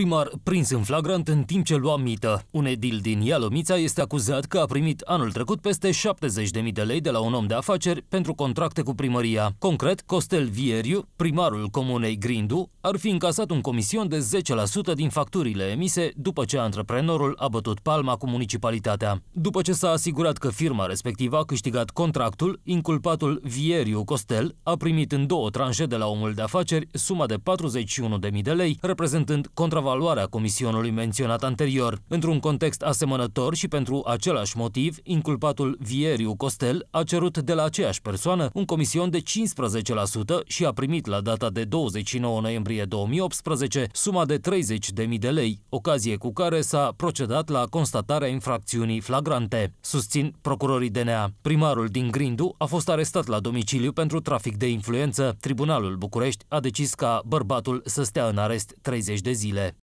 primar prins în flagrant în timp ce lua mită. Un edil din Ialomița este acuzat că a primit anul trecut peste 70.000 de lei de la un om de afaceri pentru contracte cu primăria. Concret, Costel Vieriu, primarul comunei Grindu, ar fi încasat un comision de 10% din facturile emise după ce antreprenorul a bătut palma cu municipalitatea. După ce s-a asigurat că firma respectivă a câștigat contractul, inculpatul Vieriu Costel a primit în două tranșe de la omul de afaceri suma de 41.000 de lei, reprezentând contravaloare evaluarea comisionului menționat anterior. Într-un context asemănător și pentru același motiv, inculpatul Vieriu Costel a cerut de la aceeași persoană un comision de 15% și a primit la data de 29 noiembrie 2018 suma de 30.000 de lei, ocazie cu care s-a procedat la constatarea infracțiunii flagrante. Susțin procurorii DNA. Primarul din Grindu a fost arestat la domiciliu pentru trafic de influență. Tribunalul București a decis ca bărbatul să stea în arest 30 de zile.